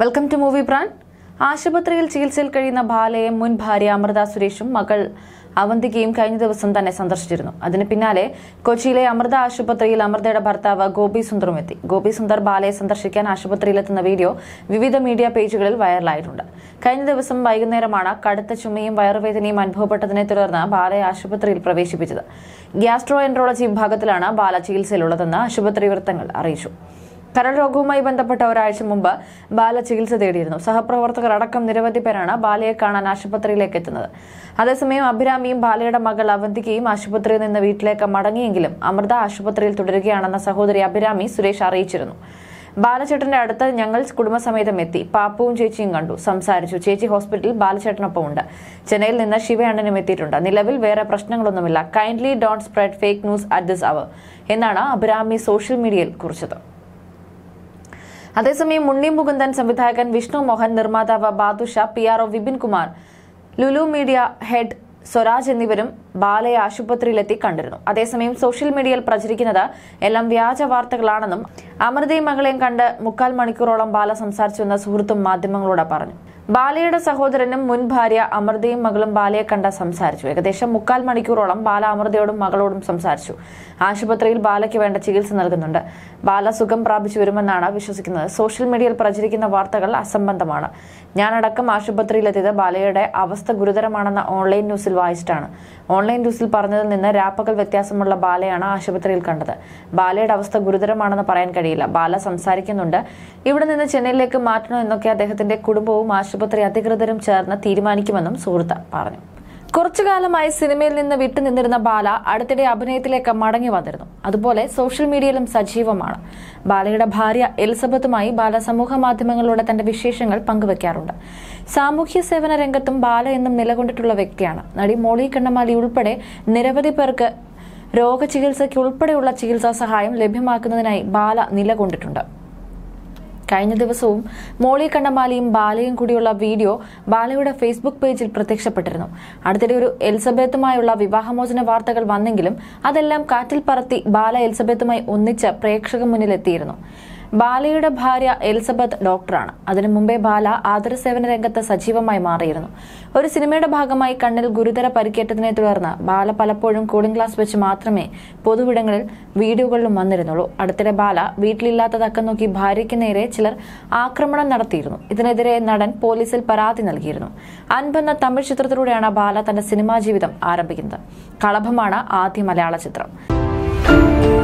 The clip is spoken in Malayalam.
വെൽക്കം ടു മൂവി ബ്രാൻഡ് ആശുപത്രിയിൽ ചികിത്സയിൽ കഴിയുന്ന ബാലയെ മുൻ ഭാര്യ അമൃത സുരേഷും മകൾ അവന്തികയും കഴിഞ്ഞ ദിവസം തന്നെ സന്ദർശിച്ചിരുന്നു അതിന് പിന്നാലെ കൊച്ചിയിലെ അമൃത ആശുപത്രിയിൽ അമൃതയുടെ ഭർത്താവ് ഗോപി സുന്ദറും എത്തി ഗോപി സുന്ദർ ബാലയെ സന്ദർശിക്കാൻ ആശുപത്രിയിലെത്തുന്ന വീഡിയോ വിവിധ മീഡിയ പേജുകളിൽ വൈറലായിട്ടുണ്ട് കഴിഞ്ഞ ദിവസം വൈകുന്നേരമാണ് കടുത്ത ചുമയും വയറുവേദനയും അനുഭവപ്പെട്ടതിനെ തുടർന്ന് ബാലയെ ആശുപത്രിയിൽ പ്രവേശിപ്പിച്ചത് ഗ്യാസ്ട്രോ എൻട്രോളജി വിഭാഗത്തിലാണ് ബാല ചികിത്സയിലുള്ളതെന്ന് ആശുപത്രി വൃത്തങ്ങൾ അറിയിച്ചു കരൾ രോഗവുമായി ബന്ധപ്പെട്ട ഒരാഴ്ച മുമ്പ് ബാല ചികിത്സ തേടിയിരുന്നു സഹപ്രവർത്തകർ അടക്കം നിരവധി പേരാണ് ബാലയെ കാണാൻ ആശുപത്രിയിലേക്ക് എത്തുന്നത് അതേസമയം അഭിരാമിയും ബാലയുടെ മകൾ അവന്തികയും ആശുപത്രിയിൽ നിന്ന് വീട്ടിലേക്ക് മടങ്ങിയെങ്കിലും അമൃത ആശുപത്രിയിൽ തുടരുകയാണെന്ന സഹോദരി അഭിരാമി സുരേഷ് അറിയിച്ചിരുന്നു ബാലചേട്ടന്റെ അടുത്ത് ഞങ്ങൾ കുടുംബസമേതം എത്തി പാപ്പുവും ചേച്ചിയും കണ്ടു സംസാരിച്ചു ചേച്ചി ഹോസ്പിറ്റലിൽ ബാലചേട്ടനൊപ്പമുണ്ട് ചെന്നൈയിൽ നിന്ന് ശിവയണ്ണനും എത്തിയിട്ടുണ്ട് നിലവിൽ വേറെ പ്രശ്നങ്ങളൊന്നുമില്ല kindly don't spread fake news at this hour എന്നാണ് അഭിരാമി സോഷ്യൽ മീഡിയയിൽ കുറിച്ചത് അതേസമയം ഉണ്ണി മുകുന്ദൻ സംവിധായകൻ വിഷ്ണു മോഹൻ നിർമ്മാതാവ് Badusha P R O Vipin Kumar Lulu media head Swaraj എന്നിവരും ബാലയെ ആശുപത്രിയിലെത്തി കണ്ടിരുന്നു അതേസമയം സോഷ്യൽ മീഡിയയിൽ പ്രചരിക്കുന്നത് എല്ലാം വ്യാജ വാർത്തകളാണെന്നും അമൃതയും മകളെയും കണ്ട് മുക്കാൽ മണിക്കൂറോളം ബാല സംസാരിച്ചുവെന്ന സുഹൃത്തും മാധ്യമങ്ങളോട് പറഞ്ഞു ബാലയുടെ സഹോദരനും മുൻ ഭാര്യ അമൃതയും മകളും ബാലയെ കണ്ട സംസാരിച്ചു ഏകദേശം മുക്കാൽ മണിക്കൂറോളം ബാല അമൃതയോടും മകളോടും സംസാരിച്ചു ആശുപത്രിയിൽ ബാലയ്ക്ക് വേണ്ട ചികിത്സ നൽകുന്നുണ്ട് ബാല സുഖം പ്രാപിച്ചു വരുമെന്നാണ് വിശ്വസിക്കുന്നത് സോഷ്യൽ മീഡിയയിൽ പ്രചരിക്കുന്ന വാർത്തകൾ അസംബന്ധമാണ് ഞാനടക്കം ആശുപത്രിയിലെത്തിയത് ബാലയുടെ അവസ്ഥ ഗുരുതരമാണെന്ന ഓൺലൈൻ ന്യൂസിൽ വായിച്ചിട്ടാണ് ഓൺലൈൻ ഓൺലൈൻ ന്യൂസിൽ പറഞ്ഞതിൽ നിന്ന് രാപ്പകൽ വ്യത്യാസമുള്ള ബാലയാണ് ആശുപത്രിയിൽ കണ്ടത് ബാലയുടെ അവസ്ഥ ഗുരുതരമാണെന്ന് പറയാൻ കഴിയില്ല ബാല സംസാരിക്കുന്നുണ്ട് ഇവിടെ നിന്ന് ചെന്നൈയിലേക്ക് മാറ്റണമെന്നൊക്കെ എന്നൊക്കെ അദ്ദേഹത്തിന്റെ കുടുംബവും ആശുപത്രി അധികൃതരും ചേർന്ന് തീരുമാനിക്കുമെന്നും സുഹൃത്ത് പറഞ്ഞു കുറച്ചു കാലമായി സിനിമയിൽ നിന്ന് വിട്ടുനിന്നിരുന്ന ബാല അടുത്തിടെ അഭിനയത്തിലേക്ക് മടങ്ങി വന്നിരുന്നു അതുപോലെ സോഷ്യൽ മീഡിയയിലും സജീവമാണ് ബാലയുടെ ഭാര്യ എലിസബത്തുമായി ബാല സമൂഹ മാധ്യമങ്ങളിലൂടെ തന്റെ വിശേഷങ്ങൾ പങ്കുവെക്കാറുണ്ട് സാമൂഹ്യ സേവന രംഗത്തും ബാല എന്നും നിലകൊണ്ടിട്ടുള്ള വ്യക്തിയാണ് നടി മോളി കണ്ണമാലി ഉൾപ്പെടെ നിരവധി പേർക്ക് രോഗചികിത്സയ്ക്ക് ഉൾപ്പെടെയുള്ള ചികിത്സാ സഹായം ലഭ്യമാക്കുന്നതിനായി ബാല നിലകൊണ്ടിട്ടുണ്ട് കഴിഞ്ഞ ദിവസവും മോളി കണ്ണമാലിയും ബാലയും കൂടിയുള്ള വീഡിയോ ബാലയുടെ ഫേസ്ബുക്ക് പേജിൽ പ്രത്യക്ഷപ്പെട്ടിരുന്നു അടുത്തിടെ ഒരു എലിസബത്തുമായുള്ള വിവാഹമോചന വാർത്തകൾ വന്നെങ്കിലും അതെല്ലാം കാറ്റിൽ പറത്തി ബാല എലിസബത്തുമായി ഒന്നിച്ച് പ്രേക്ഷക മുന്നിലെത്തിയിരുന്നു ബാലയുടെ ഭാര്യ എലിസബത്ത് ഡോക്ടറാണ് അതിനു മുമ്പേ ബാല സേവന രംഗത്ത് സജീവമായി മാറിയിരുന്നു ഒരു സിനിമയുടെ ഭാഗമായി കണ്ണിൽ ഗുരുതര പരിക്കേറ്റതിനെ തുടർന്ന് ബാല പലപ്പോഴും കൂളിംഗ് ഗ്ലാസ് വെച്ച് മാത്രമേ പൊതുവിടങ്ങളിൽ വീഡിയോകളിലും വന്നിരുന്നുള്ളൂ അടുത്തിടെ ബാല വീട്ടിലില്ലാത്ത തക്കം നോക്കി ഭാര്യയ്ക്ക് നേരെ ചിലർ ആക്രമണം നടത്തിയിരുന്നു ഇതിനെതിരെ നടൻ പോലീസിൽ പരാതി നൽകിയിരുന്നു അൻപെന്ന തമിഴ് ചിത്രത്തിലൂടെയാണ് ബാല തന്റെ സിനിമാ ജീവിതം ആരംഭിക്കുന്നത് കളഭമാണ് ആദ്യ മലയാള ചിത്രം